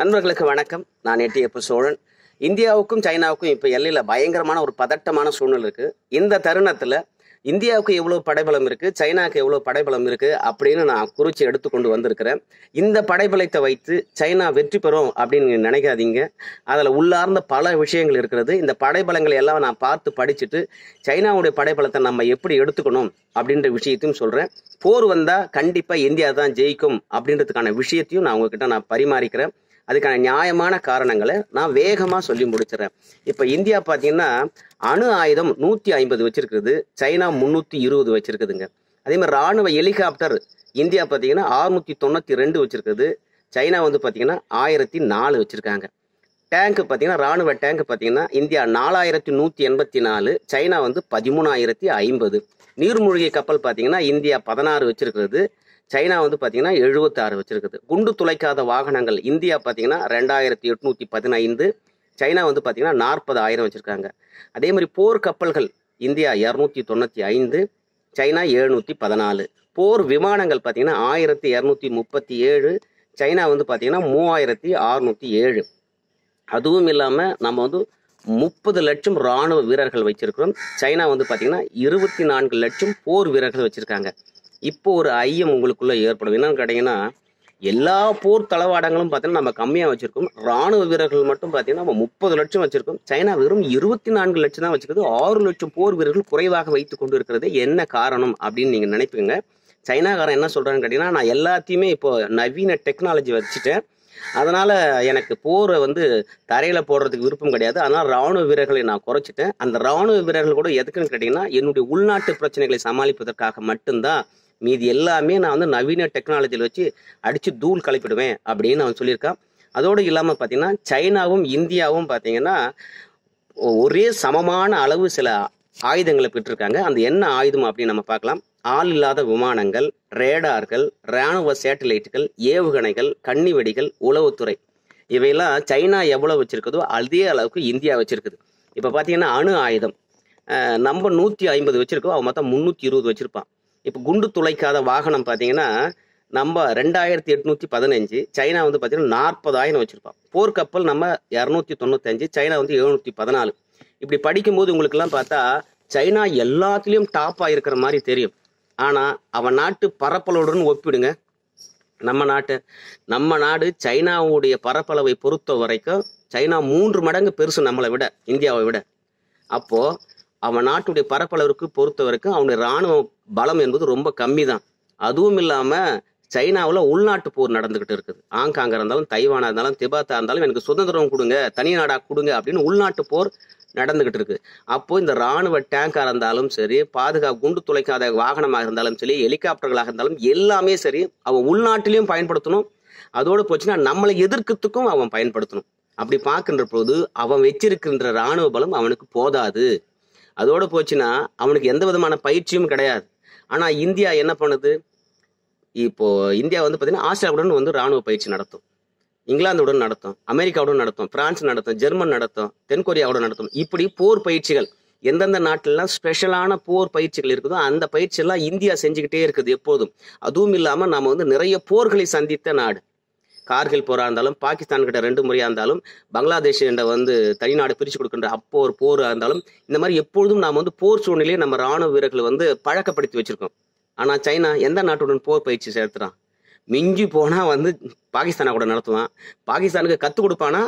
நண்பர்களுக்கு வணக்கம் நான் எட்டியப்பு சோழன் இந்தியாவுக்கும் சைனாவுக்கும் இப்போ எல்லையில் பயங்கரமான ஒரு பதட்டமான சூழ்நிலை இருக்குது இந்த தருணத்தில் இந்தியாவுக்கு எவ்வளோ படைபலம் இருக்குது சைனாவுக்கு எவ்வளோ படைபலம் இருக்குது அப்படின்னு நான் குறித்து எடுத்துக்கொண்டு வந்திருக்கிறேன் இந்த படைபலத்தை வைத்து சைனா வெற்றி பெறும் அப்படின்னு நினைக்காதீங்க அதில் உள்ளார்ந்த பல விஷயங்கள் இருக்கிறது இந்த படைபலங்களை எல்லாம் நான் பார்த்து படிச்சுட்டு சைனாவுடைய படைபலத்தை நம்ம எப்படி எடுத்துக்கணும் அப்படின்ற விஷயத்தையும் சொல்கிறேன் போர் வந்தால் கண்டிப்பாக இந்தியா தான் ஜெயிக்கும் அப்படின்றதுக்கான விஷயத்தையும் நான் உங்ககிட்ட நான் பரிமாறிக்கிறேன் அதுக்கான நியாயமான காரணங்களை நான் வேகமாக சொல்லி முடிச்சிடறேன் இப்போ இந்தியா பார்த்தீங்கன்னா அணு ஆயுதம் நூற்றி ஐம்பது வச்சிருக்குது சைனா முந்நூற்றி இருபது வச்சிருக்குதுங்க அதே மாதிரி ராணுவ ஹெலிகாப்டர் இந்தியா பார்த்தீங்கன்னா ஆறுநூற்றி தொண்ணூற்றி ரெண்டு வச்சிருக்குது சைனா வந்து பார்த்தீங்கன்னா ஆயிரத்தி நாலு வச்சுருக்காங்க டேங்க் பார்த்தீங்கன்னா ராணுவ டேங்க் பார்த்தீங்கன்னா இந்தியா நாலாயிரத்தி நூற்றி எண்பத்தி நாலு சைனா வந்து பதிமூணாயிரத்தி ஐம்பது நீர்மூழ்கி கப்பல் பார்த்தீங்கன்னா இந்தியா பதினாறு வச்சிருக்கிறது சைனா வந்து பார்த்தீங்கன்னா எழுபத்தாறு வச்சிருக்குது குண்டு துளைக்காத வாகனங்கள் இந்தியா பார்த்தீங்கன்னா ரெண்டாயிரத்தி எட்நூற்றி பதினைந்து சைனா வந்து பார்த்தீங்கன்னா நாற்பது ஆயிரம் வச்சுருக்காங்க அதே மாதிரி போர் கப்பல்கள் இந்தியா இரநூத்தி தொண்ணூற்றி ஐந்து சைனா எழுநூற்றி பதினாலு போர் விமானங்கள் பார்த்தீங்கன்னா ஆயிரத்தி இரநூத்தி முப்பத்தி ஏழு சைனா வந்து பார்த்தீங்கன்னா மூவாயிரத்தி அறுநூற்றி ஏழு அதுவும் இல்லாமல் நம்ம வந்து முப்பது லட்சம் இராணுவ வீரர்கள் வச்சிருக்கிறோம் சைனா வந்து பார்த்தீங்கன்னா இருபத்தி நான்கு லட்சம் போர் வீரர்கள் வச்சுருக்காங்க இப்போ ஒரு ஐயம் உங்களுக்குள்ளே ஏற்படும் என்னன்னு கேட்டீங்கன்னா எல்லா போர் தளவாடங்களும் பார்த்தீங்கன்னா நம்ம கம்மியாக வச்சுருக்கோம் ராணுவ வீரர்கள் மட்டும் பார்த்தீங்கன்னா நம்ம முப்பது லட்சம் வச்சுருக்கோம் சைனா வெறும் இருபத்தி நான்கு லட்சம் தான் வச்சுக்கிறது ஆறு லட்சம் போர் வீரர்கள் குறைவாக வைத்து கொண்டு இருக்கிறது என்ன காரணம் அப்படின்னு நீங்கள் நினைப்பீங்க சைனாக்காரன் என்ன சொல்றான்னு கேட்டிங்கன்னா நான் எல்லாத்தையுமே இப்போ நவீன டெக்னாலஜி வச்சுட்டேன் அதனால் எனக்கு போரை வந்து தரையில் போடுறதுக்கு விருப்பம் கிடையாது அதனால ராணுவ வீரர்களை நான் குறைச்சிட்டேன் அந்த ராணுவ வீரர்கள் கூட எதுக்குன்னு கேட்டிங்கன்னா என்னுடைய உள்நாட்டு பிரச்சனைகளை சமாளிப்பதற்காக மட்டும்தான் மீதி எல்லாமே நான் வந்து நவீன டெக்னாலஜியில் வச்சு அடித்து தூள் கலப்பிடுவேன் அப்படின்னு அவன் சொல்லியிருக்கான் அதோடு இல்லாமல் பார்த்தீங்கன்னா சைனாவும் இந்தியாவும் பார்த்தீங்கன்னா ஒரே சமமான அளவு சில ஆயுதங்களை பெற்றிருக்காங்க அந்த என்ன ஆயுதம் அப்படின்னு நம்ம பார்க்கலாம் ஆள் இல்லாத விமானங்கள் ரேடார்கள் இராணுவ சேட்டலைட்டுகள் ஏவுகணைகள் கன்னி வெடிகள் உளவுத்துறை இவையெல்லாம் சைனா எவ்வளோ வச்சுருக்குதோ அதே அளவுக்கு இந்தியா வச்சுருக்குது இப்போ பார்த்தீங்கன்னா அணு ஆயுதம் நம்ம நூற்றி ஐம்பது வச்சுருக்கோம் அவன் மொத்தம் முந்நூற்றி இருபது வச்சுருப்பான் இப்போ குண்டு துளைக்காத வாகனம் பார்த்தீங்கன்னா நம்ம ரெண்டாயிரத்தி எட்நூற்றி பதினஞ்சு சைனா வந்து பார்த்தீங்கன்னா நாற்பதாயிரம் போர் போர்க்கப்பல் நம்ம இரநூத்தி தொண்ணூத்தஞ்சு சைனா வந்து எழுநூற்றி பதினாலு இப்படி படிக்கும்போது உங்களுக்கெல்லாம் பார்த்தா சைனா எல்லாத்துலேயும் டாப்பாக இருக்கிற மாதிரி தெரியும் ஆனால் அவன் நாட்டு பரப்பளவுடன் ஒப்பிடுங்க நம்ம நாட்டு நம்ம நாடு சைனாவுடைய பரப்பளவை பொறுத்த வரைக்கும் சைனா மூன்று மடங்கு பெருசு நம்மளை விட இந்தியாவை விட அப்போது அவன் நாட்டுடைய பரப்பளவிற்கு பொறுத்த வரைக்கும் அவனுடைய இராணுவ பலம் என்பது ரொம்ப கம்மி தான் அதுவும் இல்லாமல் சைனாவில் உள்நாட்டு போர் நடந்துகிட்டு இருக்குது ஆங்காங்காக இருந்தாலும் தைவானாக இருந்தாலும் திபாத்தா இருந்தாலும் எனக்கு சுதந்திரம் கொடுங்க தனி நாடாக கொடுங்க அப்படின்னு உள்நாட்டு போர் நடந்துகிட்டு இருக்கு அப்போ இந்த ராணுவ டேங்காக இருந்தாலும் சரி பாதுகாப்பு குண்டு துளைக்காத வாகனமாக இருந்தாலும் சரி ஹெலிகாப்டர்களாக இருந்தாலும் எல்லாமே சரி அவன் உள்நாட்டிலையும் பயன்படுத்தணும் அதோடு போச்சுன்னா நம்மளை எதிர்க்கத்துக்கும் அவன் பயன்படுத்தணும் அப்படி பார்க்கின்ற போது அவன் வச்சிருக்கின்ற ராணுவ பலம் அவனுக்கு போதாது அதோடு போச்சுன்னா அவனுக்கு எந்த விதமான பயிற்சியும் கிடையாது ஆனால் இந்தியா என்ன பண்ணுது இப்போ இந்தியா வந்து பார்த்தீங்கன்னா ஆஸ்திரேலியாவுடன் வந்து ராணுவ பயிற்சி நடத்தும் இங்கிலாந்துடன் நடத்தும் அமெரிக்காவுடன் நடத்தும் பிரான்ஸ் நடத்தும் ஜெர்மன் நடத்தும் தென்கொரியாவுடன் நடத்தும் இப்படி போர் பயிற்சிகள் எந்தெந்த நாட்டிலலாம் ஸ்பெஷலான போர் பயிற்சிகள் இருக்குதோ அந்த பயிற்சியெல்லாம் இந்தியா செஞ்சுக்கிட்டே இருக்குது எப்போதும் அதுவும் இல்லாமல் நாம் வந்து நிறைய போர்களை சந்தித்த நாடு கார்கில் போராக இருந்தாலும் பாகிஸ்தான் கிட்ட ரெண்டு முறையாக இருந்தாலும் பங்களாதேஷ் என்ற வந்து தனிநாடு பிரித்து கொடுக்கின்ற அப்போ ஒரு போராக இருந்தாலும் இந்த மாதிரி எப்பொழுதும் நாம் வந்து போர் சூழ்நிலையை நம்ம ராணுவ வீரர்களை வந்து பழக்கப்படுத்தி வச்சுருக்கோம் ஆனால் சைனா எந்த நாட்டுடன் போர் பயிற்சி சேர்த்துறான் மிஞ்சி போனால் வந்து பாகிஸ்தானை கூட நடத்துவான் பாகிஸ்தானுக்கு கற்றுக் கொடுப்பானா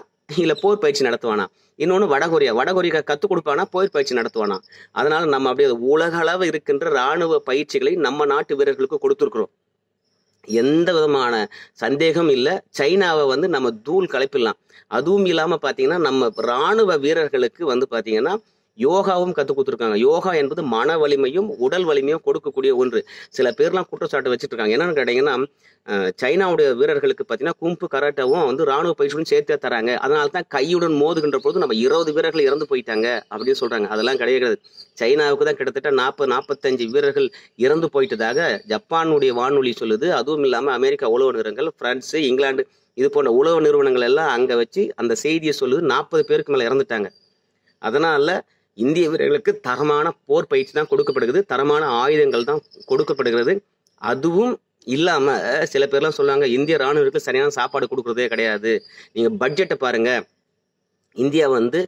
இல்லை போர் பயிற்சி நடத்துவானா இன்னொன்று வடகொரியா வடகொரியா கற்றுக் கொடுப்பானா போர் பயிற்சி நடத்துவானா அதனால நம்ம அப்படியே உலக அளவு இருக்கின்ற இராணுவ பயிற்சிகளை நம்ம நாட்டு வீரர்களுக்கு கொடுத்துருக்குறோம் எந்த விதமான சந்தேகம் இல்லை சைனாவை வந்து நம்ம தூள் கலைப்பிடலாம் அதுவும் இல்லாமல் பார்த்தீங்கன்னா நம்ம இராணுவ வீரர்களுக்கு வந்து பார்த்தீங்கன்னா யோகாவும் கற்றுக் கொடுத்துருக்காங்க யோகா என்பது மன வலிமையும் உடல் வலிமையும் கொடுக்கக்கூடிய ஒன்று சில பேர்லாம் குற்றச்சாட்டு வச்சுட்டு இருக்காங்க என்னன்னு கேட்டீங்கன்னா சைனாவுடைய வீரர்களுக்கு பார்த்தீங்கன்னா கும்பு கராட்டாவும் வந்து ராணுவ பயிற்சியும் சேர்த்தே தராங்க அதனால தான் கையுடன் மோதுகின்ற போது நம்ம இருபது வீரர்கள் இறந்து போயிட்டாங்க அப்படின்னு சொல்கிறாங்க அதெல்லாம் கிடையாது சைனாவுக்கு தான் கிட்டத்தட்ட நாற்பது நாற்பத்தஞ்சு வீரர்கள் இறந்து போயிட்டதாக ஜப்பானுடைய வானொலி சொல்லுது அதுவும் இல்லாமல் அமெரிக்கா உளவு நிறுவனங்கள் பிரான்ஸு இங்கிலாந்து இது போன்ற உளவு நிறுவனங்கள் எல்லாம் அங்கே வச்சு அந்த செய்தியை சொல்லுது நாற்பது பேருக்கு மேலே இறந்துட்டாங்க அதனால இந்திய வீரர்களுக்கு தரமான போர் பயிற்சி தான் கொடுக்கப்படுகிறது தரமான ஆயுதங்கள் தான் கொடுக்கப்படுகிறது அதுவும் இல்லாம சில பேர்லாம் சொல்லுவாங்க இந்திய ராணுவருக்கு சரியான சாப்பாடு கொடுக்கறதே கிடையாது நீங்க பட்ஜெட்டை பாருங்க இந்தியா வந்து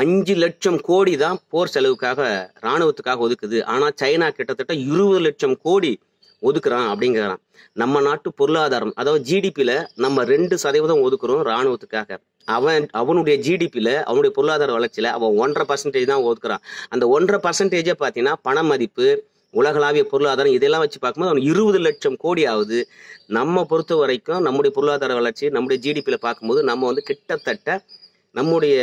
அஞ்சு லட்சம் கோடி தான் போர் செலவுக்காக ராணுவத்துக்காக ஒதுக்குது ஆனா சைனா கிட்டத்தட்ட இருபது லட்சம் கோடி ஒதுக்குறான் அப்படிங்கிறான் நம்ம நாட்டு பொருளாதாரம் அதாவது ஜிடிபியில நம்ம ரெண்டு சதவீதம் ஒதுக்குறோம் ராணுவத்துக்காக அவன் அவனுடைய ஜிடிபியில் அவனுடைய பொருளாதார வளர்ச்சியில் அவன் ஒன்றரை பர்சன்டேஜ் தான் ஒதுக்குறான் அந்த ஒன்றரை பர்சன்டேஜை பார்த்தீங்கன்னா பண மதிப்பு உலகளாவிய பொருளாதாரம் இதெல்லாம் வச்சு பார்க்கும்போது அவன் இருபது லட்சம் கோடி ஆகுது நம்ம பொறுத்த வரைக்கும் நம்முடைய பொருளாதார வளர்ச்சி நம்முடைய ஜிடிபியில் பார்க்கும்போது நம்ம வந்து கிட்டத்தட்ட நம்முடைய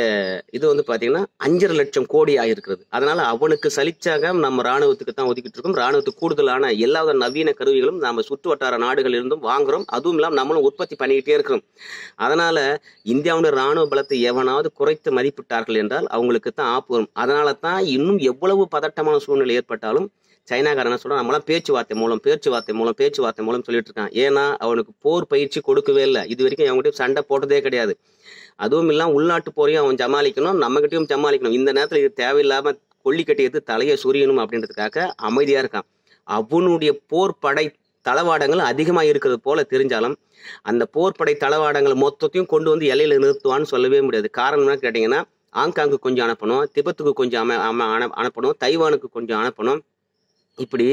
இது வந்து பாத்தீங்கன்னா அஞ்சரை லட்சம் கோடி ஆகிருக்கிறது அதனால அவனுக்கு சலிச்சாக நம்ம ராணுவத்துக்கு தான் ஒதுக்கிட்டு இருக்கோம் ராணுவத்துக்கு கூடுதலான எல்லா நவீன கருவிகளும் நாம சுற்று வட்டார நாடுகள் இருந்தும் வாங்குறோம் அதுவும் இல்லாமல் நம்மளும் உற்பத்தி பண்ணிக்கிட்டே இருக்கிறோம் அதனால இந்தியாவுடைய ராணுவ பலத்தை எவனாவது குறைத்து மதிப்பிட்டார்கள் என்றால் அவங்களுக்கு தான் ஆப்பு வரும் அதனால தான் இன்னும் எவ்வளவு பதட்டமான சூழ்நிலை ஏற்பட்டாலும் சைனாக்காரன் என்ன சொல்கிறான் நம்மளாம் பேச்சுவார்த்தை மூலம் பேச்சுவார்த்தை மூலம் பேச்சுவார்த்தை மூலம் சொல்லிட்டு இருக்கான் ஏன்னா அவனுக்கு போர் பயிற்சி கொடுக்கவே இல்லை இது வரைக்கும் அவங்ககிட்ட சண்டை போட்டதே கிடையாது அதுவும் இல்லாமல் உள்நாட்டு போரையும் அவன் சமாளிக்கணும் நம்மகிட்டையும் சமாளிக்கணும் இந்த நேரத்தில் இது தேவையில்லாமல் கொல்லி கட்டியது தலையை சுரியணும் அப்படின்றதுக்காக அமைதியாக இருக்கான் அவனுடைய போர் படை தளவாடங்கள் அதிகமாக இருக்கிறது போல தெரிஞ்சாலும் அந்த போர்படை தளவாடங்கள் மொத்தத்தையும் கொண்டு வந்து எல்லையில் நிறுத்துவான்னு சொல்லவே முடியாது காரணம் என்ன கேட்டிங்கன்னா ஹாங்காங்கு கொஞ்சம் அனுப்பணும் திபத்துக்கு கொஞ்சம் அமை அம அனுப்பணும் தைவானுக்கு கொஞ்சம் அனுப்பணும் இப்படி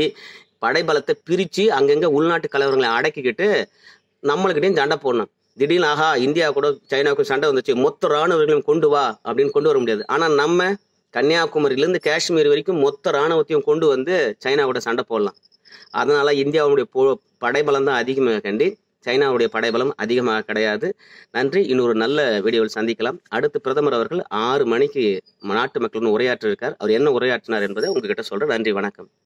படைபலத்தை பிரித்து அங்கங்கே உள்நாட்டு கலவரங்களை அடக்கிக்கிட்டு நம்மளுக்கிட்டையும் சண்டை போடணும் திடீர்னு ஆஹா இந்தியா கூட சைனாவுக்கும் சண்டை வந்துச்சு மொத்த இராணுவர்களையும் கொண்டு வா அப்படின்னு கொண்டு வர முடியாது ஆனால் நம்ம கன்னியாகுமரியிலேருந்து காஷ்மீர் வரைக்கும் மொத்த இராணுவத்தையும் கொண்டு வந்து சைனா கூட சண்டை போடலாம் அதனால் இந்தியாவுடைய போ படைபலம் தான் அதிகமாக கண்டி சைனாவுடைய படைபலம் அதிகமாக கிடையாது நன்றி இன்னொரு நல்ல வீடியோவில் சந்திக்கலாம் அடுத்து பிரதமர் அவர்கள் ஆறு மணிக்கு நாட்டு மக்களுடன் உரையாற்றிருக்கார் அவர் என்ன உரையாற்றினார் என்பதை உங்ககிட்ட சொல்கிறேன் நன்றி வணக்கம்